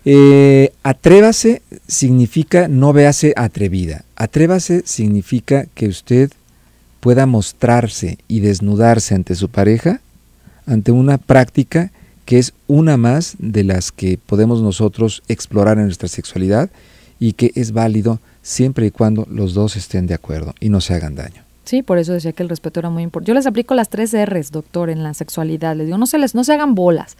Eh, atrévase significa no véase atrevida. Atrévase significa que usted pueda mostrarse y desnudarse ante su pareja ante una práctica que es una más de las que podemos nosotros explorar en nuestra sexualidad y que es válido siempre y cuando los dos estén de acuerdo y no se hagan daño. Sí, por eso decía que el respeto era muy importante. Yo les aplico las tres R's, doctor, en la sexualidad. Les digo, no se les, no se hagan bolas.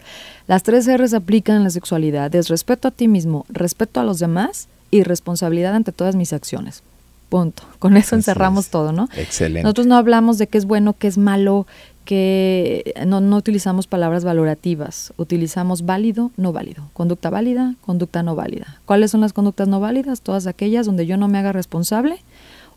Las tres R's aplican en la sexualidad. Es respeto a ti mismo, respeto a los demás y responsabilidad ante todas mis acciones. Punto. Con eso encerramos todo, ¿no? Excelente. Nosotros no hablamos de qué es bueno, qué es malo, que no, no utilizamos palabras valorativas, utilizamos válido, no válido, conducta válida, conducta no válida. ¿Cuáles son las conductas no válidas? Todas aquellas donde yo no me haga responsable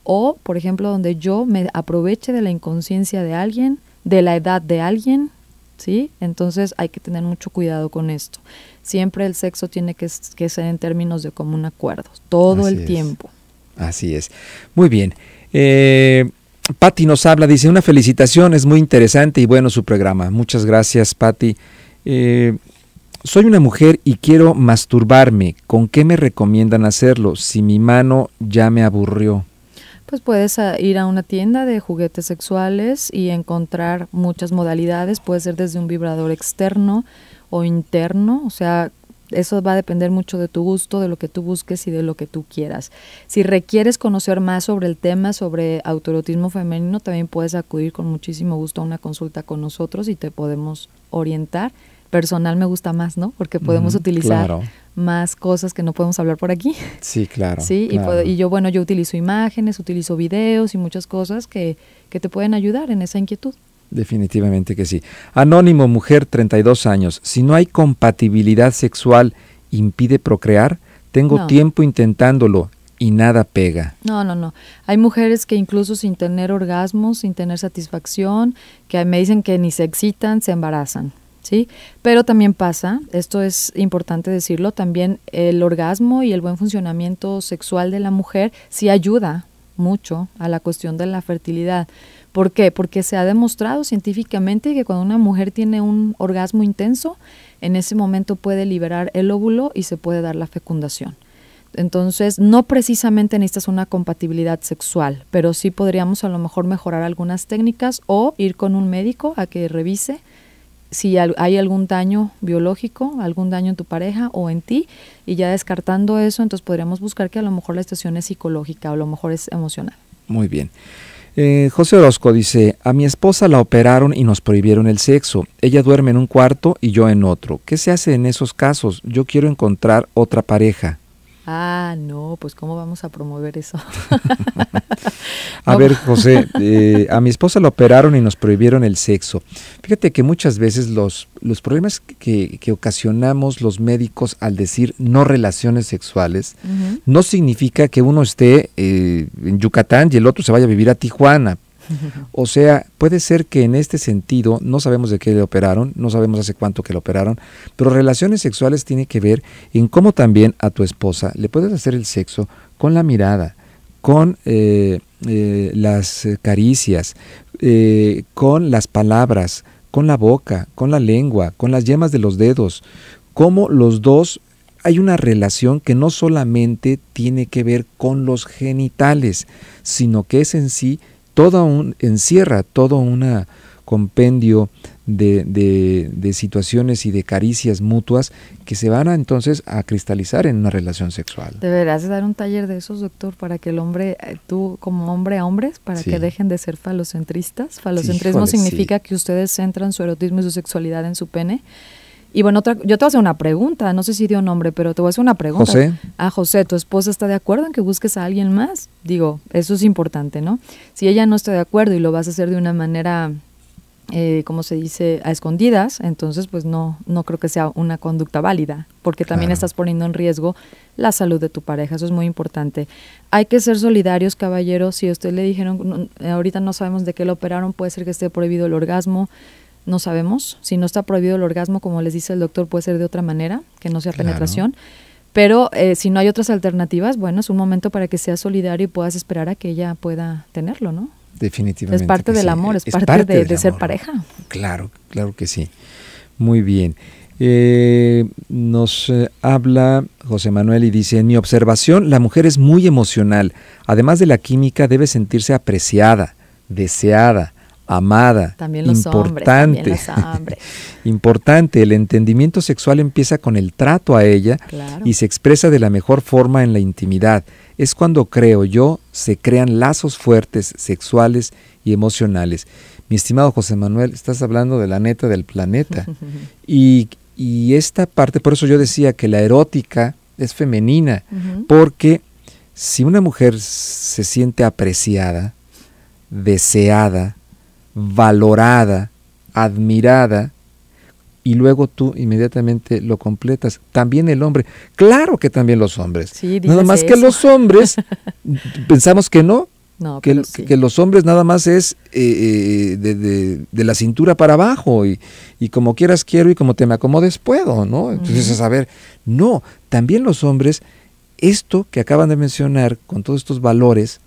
o, por ejemplo, donde yo me aproveche de la inconsciencia de alguien, de la edad de alguien, ¿sí? Entonces hay que tener mucho cuidado con esto. Siempre el sexo tiene que, ser en términos de común acuerdo, todo el tiempo. Así es. Muy bien. Eh, Patti nos habla, dice, una felicitación, es muy interesante y bueno su programa. Muchas gracias, Patti. Eh, soy una mujer y quiero masturbarme. ¿Con qué me recomiendan hacerlo si mi mano ya me aburrió? pues puedes ah, ir a una tienda de juguetes sexuales y encontrar muchas modalidades. Puede ser desde un vibrador externo o interno, o sea, eso va a depender mucho de tu gusto, de lo que tú busques y de lo que tú quieras. Si requieres conocer más sobre el tema, sobre autorotismo femenino, también puedes acudir con muchísimo gusto a una consulta con nosotros y te podemos orientar personal me gusta más, ¿no? Porque podemos utilizar más cosas que no podemos hablar por aquí. Sí, claro. Sí, Y, yo, bueno, yo utilizo imágenes, utilizo videos y muchas cosas que, te pueden ayudar en esa inquietud. Definitivamente que sí. Anónimo, mujer, 32 años. Si no hay compatibilidad sexual, ¿impide procrear? Tengo tiempo intentándolo y nada pega. No, no, no. Hay mujeres que incluso sin tener orgasmos, sin tener satisfacción, que me dicen que ni se excitan, se embarazan. Pero también pasa, esto es importante decirlo, también el orgasmo y el buen funcionamiento sexual de la mujer sí ayuda mucho a la cuestión de la fertilidad. ¿Por qué? Porque se ha demostrado científicamente que cuando una mujer tiene un orgasmo intenso, en ese momento puede liberar el óvulo y se puede dar la fecundación. Entonces, no precisamente necesitas una compatibilidad sexual, pero sí podríamos a lo mejor mejorar algunas técnicas o ir con un médico a que revise si hay algún daño biológico, algún daño en tu pareja o en ti, y ya descartando eso, entonces podríamos buscar que a lo mejor la situación es psicológica o a lo mejor es emocional. Muy bien. Eh, José Orozco dice, a mi esposa la operaron y nos prohibieron el sexo. Ella duerme en un cuarto y yo en otro. ¿Qué se hace en esos casos? Yo quiero encontrar otra pareja. Ah, no, pues ¿cómo vamos a promover eso? a ver, José, eh, a mi esposa la operaron y nos prohibieron el sexo. Fíjate que muchas veces los, los problemas que, que ocasionamos los médicos al decir no relaciones sexuales no significa que uno esté eh, en Yucatán y el otro se vaya a vivir a Tijuana. O sea, puede ser que en este sentido no sabemos de qué le operaron, no sabemos hace cuánto que le operaron, pero relaciones sexuales tiene que ver en cómo también a tu esposa le puedes hacer el sexo con la mirada, con eh, eh, las caricias, eh, con las palabras, con la boca, con la lengua, con las yemas de los dedos, cómo los dos hay una relación que no solamente tiene que ver con los genitales, sino que es en sí toda un, encierra todo un compendio de, de, situaciones y de caricias mutuas que se van entonces a cristalizar en una relación sexual. Deberás dar un taller de esos, doctor, para que el hombre, eh, tú como hombre a hombres, para que dejen de ser falocentristas. Falocentrismo significa que ustedes centran su erotismo y su sexualidad en su pene y bueno, yo te voy a hacer una pregunta, no sé si dio nombre, pero te voy a hacer una pregunta. a Ah, José, ¿tu esposa está de acuerdo en que busques a alguien más? Digo, eso es importante, ¿no? Si ella no está de acuerdo y lo vas a hacer de una manera, eh, como se dice, a escondidas, entonces pues no, no creo que sea una conducta válida, porque también estás poniendo en riesgo la salud de tu pareja, eso es muy importante. Hay que ser solidarios, caballeros, si a usted le dijeron, ahorita no sabemos de qué lo operaron, puede ser que esté prohibido el orgasmo, no sabemos. Si no está prohibido el orgasmo, como les dice el doctor, puede ser de otra manera, que no sea penetración. Pero eh, si no hay otras alternativas, bueno, es un momento para que seas solidario y puedas esperar a que ella pueda tenerlo, ¿no? Definitivamente. Es parte del amor, es, parte, de, ser pareja. Claro, claro que sí. Muy bien. Eh, nos eh, habla José Manuel y dice, en mi observación, la mujer es muy emocional. Además de la química, debe sentirse apreciada, deseada, amada, importante, importante. El entendimiento sexual empieza con el trato a ella y se expresa de la mejor forma en la intimidad. Es cuando creo yo se crean lazos fuertes sexuales y emocionales. Mi estimado José Manuel, estás hablando de la neta del planeta y, esta parte, por eso yo decía que la erótica es femenina, porque si una mujer se siente apreciada, deseada, valorada, admirada, y luego tú inmediatamente lo completas. También el hombre, claro que también los hombres. nada más que los hombres pensamos que no, que, los hombres nada más es eh, eh, de, la cintura para abajo y, como quieras quiero y como te me acomodes puedo, ¿no? Entonces, a ver, no, también los hombres, esto que acaban de mencionar con todos estos valores,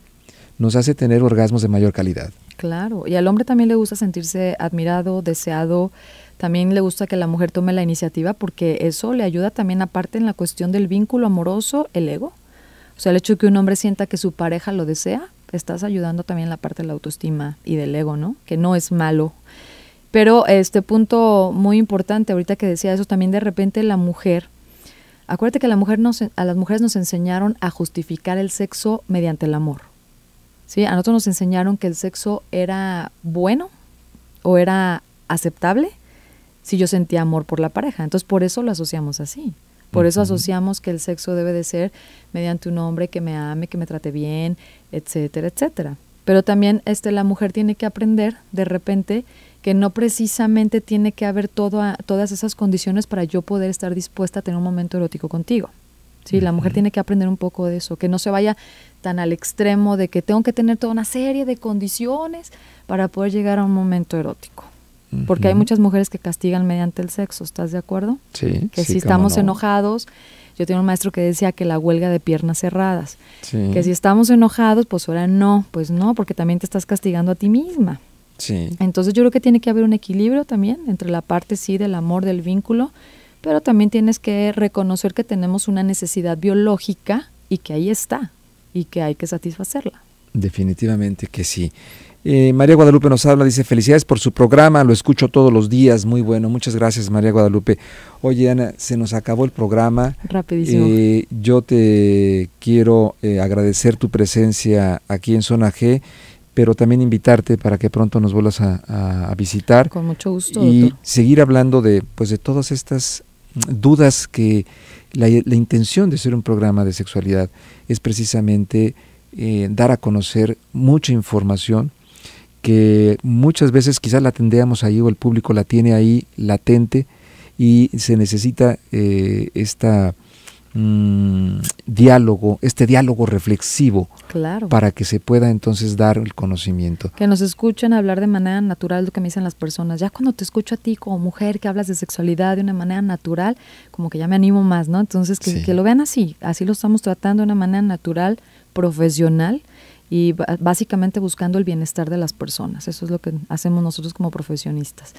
nos hace tener orgasmos de mayor calidad. Claro, y al hombre también le gusta sentirse admirado, deseado, también le gusta que la mujer tome la iniciativa porque eso le ayuda también aparte en la cuestión del vínculo amoroso, el ego. O sea, el hecho de que un hombre sienta que su pareja lo desea, estás ayudando también en la parte de la autoestima y del ego, ¿no? Que no es malo. Pero este punto muy importante, ahorita que decía eso, también de repente la mujer, acuérdate que la mujer nos, a las mujeres nos enseñaron a justificar el sexo mediante el amor. A nosotros nos enseñaron que el sexo era bueno o era aceptable si yo sentía amor por la pareja. Entonces por eso lo asociamos así. Por eso asociamos que el sexo debe de ser mediante un hombre que me ame, que me trate bien, etcétera, etcétera. Pero también este, la mujer tiene que aprender de repente que no precisamente tiene que haber todas esas condiciones para yo poder estar dispuesta a tener un momento erótico contigo. Sí, la mujer tiene que aprender un poco de eso, que no se vaya tan al extremo de que tengo que tener toda una serie de condiciones para poder llegar a un momento erótico. Porque hay muchas mujeres que castigan mediante el sexo, ¿estás de acuerdo? Sí. Que si estamos enojados, yo tengo un maestro que decía que la huelga de piernas cerradas, que si estamos enojados, pues ahora no, pues no, porque también te estás castigando a ti misma. Sí. Entonces yo creo que tiene que haber un equilibrio también entre la parte sí del amor, del vínculo, pero también tienes que reconocer que tenemos una necesidad biológica y que ahí está y que hay que satisfacerla. Definitivamente que sí. Eh, María Guadalupe nos habla, dice, felicidades por su programa, lo escucho todos los días, muy bueno, muchas gracias María Guadalupe. Oye Ana, se nos acabó el programa. Rapidísimo. Eh, yo te quiero eh, agradecer tu presencia aquí en Zona G, pero también invitarte para que pronto nos vuelvas a, visitar. Con mucho gusto. Y seguir hablando de, pues, de todas estas dudas que la, intención de ser un programa de sexualidad es precisamente eh, dar a conocer mucha información que muchas veces quizás la tendríamos ahí o el público la tiene ahí latente y se necesita eh, esta Mm, diálogo, este diálogo reflexivo, para que se pueda entonces dar el conocimiento. Que nos escuchen hablar de manera natural lo que me dicen las personas. Ya cuando te escucho a ti como mujer que hablas de sexualidad de una manera natural, como que ya me animo más, ¿no? Entonces, que lo vean así, así lo estamos tratando de una manera natural, profesional y básicamente buscando el bienestar de las personas. Eso es lo que hacemos nosotros como profesionistas.